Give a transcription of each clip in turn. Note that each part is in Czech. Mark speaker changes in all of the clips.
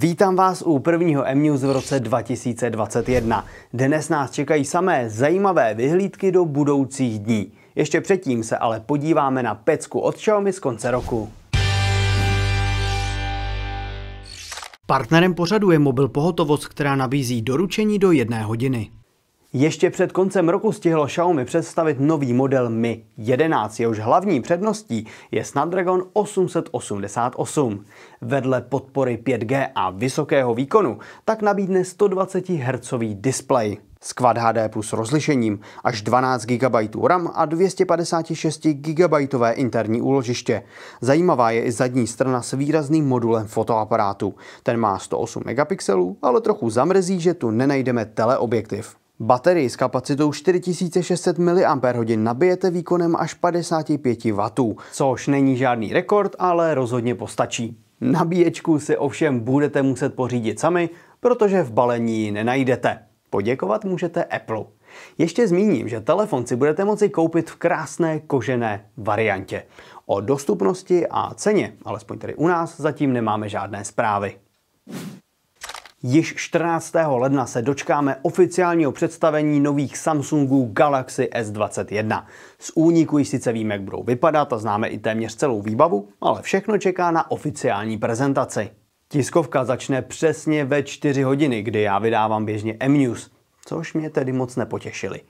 Speaker 1: Vítám vás u prvního MNews v roce 2021. Dnes nás čekají samé zajímavé vyhlídky do budoucích dní. Ještě předtím se ale podíváme na pecku od Xiaomi z konce roku. Partnerem pořadu je mobil pohotovost, která nabízí doručení do jedné hodiny. Ještě před koncem roku stihlo Xiaomi představit nový model Mi 11, jehož hlavní předností je Snapdragon 888. Vedle podpory 5G a vysokého výkonu tak nabídne 120 Hz displej s Quad HD plus rozlišením, až 12 GB RAM a 256 GB interní úložiště. Zajímavá je i zadní strana s výrazným modulem fotoaparátu. Ten má 108 megapixelů, ale trochu zamrzí, že tu nenajdeme teleobjektiv. Baterii s kapacitou 4600 mAh nabijete výkonem až 55 W, což není žádný rekord, ale rozhodně postačí. Nabíječku si ovšem budete muset pořídit sami, protože v balení ji nenajdete. Poděkovat můžete Apple. Ještě zmíním, že telefon si budete moci koupit v krásné kožené variantě. O dostupnosti a ceně, alespoň tedy u nás, zatím nemáme žádné zprávy. Již 14. ledna se dočkáme oficiálního představení nových Samsungů Galaxy S21. Z úniku již sice víme, jak budou vypadat a známe i téměř celou výbavu, ale všechno čeká na oficiální prezentaci. Tiskovka začne přesně ve 4 hodiny, kdy já vydávám běžně M-News, což mě tedy moc nepotěšili.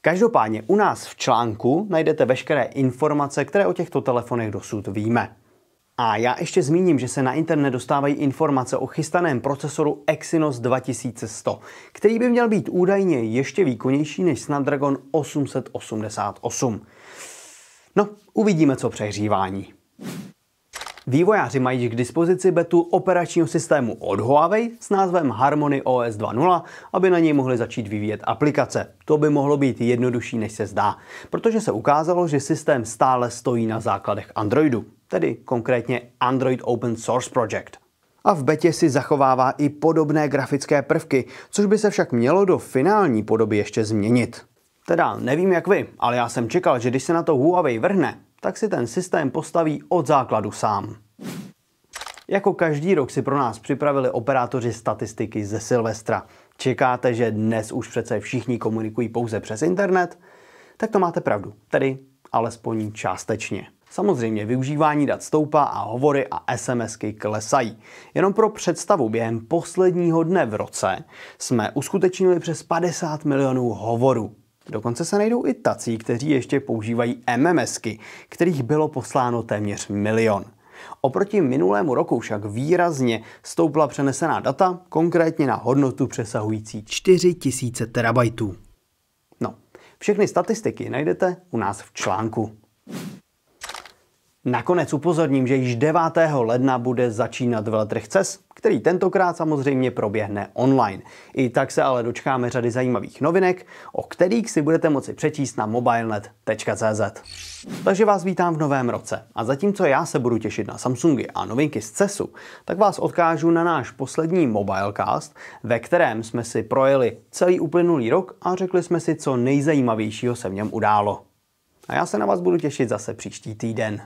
Speaker 1: Každopádně u nás v článku najdete veškeré informace, které o těchto telefonech dosud víme. A já ještě zmíním, že se na internet dostávají informace o chystaném procesoru Exynos 2100, který by měl být údajně ještě výkonnější než Snapdragon 888. No, uvidíme, co přehřívání. Vývojáři mají k dispozici betu operačního systému od Huawei s názvem Harmony OS 2.0, aby na něj mohli začít vyvíjet aplikace. To by mohlo být jednodušší, než se zdá, protože se ukázalo, že systém stále stojí na základech Androidu tedy konkrétně Android Open Source Project. A v betě si zachovává i podobné grafické prvky, což by se však mělo do finální podoby ještě změnit. Teda nevím jak vy, ale já jsem čekal, že když se na to Huawei vrhne, tak si ten systém postaví od základu sám. Jako každý rok si pro nás připravili operátoři statistiky ze Silvestra. Čekáte, že dnes už přece všichni komunikují pouze přes internet? Tak to máte pravdu, tedy alespoň částečně. Samozřejmě využívání dat stoupá a hovory a SMSky klesají. Jenom pro představu, během posledního dne v roce jsme uskutečnili přes 50 milionů hovorů. Dokonce se najdou i tací, kteří ještě používají MMSky, kterých bylo posláno téměř milion. Oproti minulému roku však výrazně stoupla přenesená data, konkrétně na hodnotu přesahující 4000 terabajtů. No, všechny statistiky najdete u nás v článku. Nakonec upozorním, že již 9. ledna bude začínat veletrh CES, který tentokrát samozřejmě proběhne online. I tak se ale dočkáme řady zajímavých novinek, o kterých si budete moci přečíst na mobilenet.cz. E Takže vás vítám v novém roce a zatímco já se budu těšit na Samsungy a novinky z CESu, tak vás odkážu na náš poslední Mobilecast, ve kterém jsme si projeli celý uplynulý rok a řekli jsme si, co nejzajímavějšího se v něm událo. A já se na vás budu těšit zase příští týden.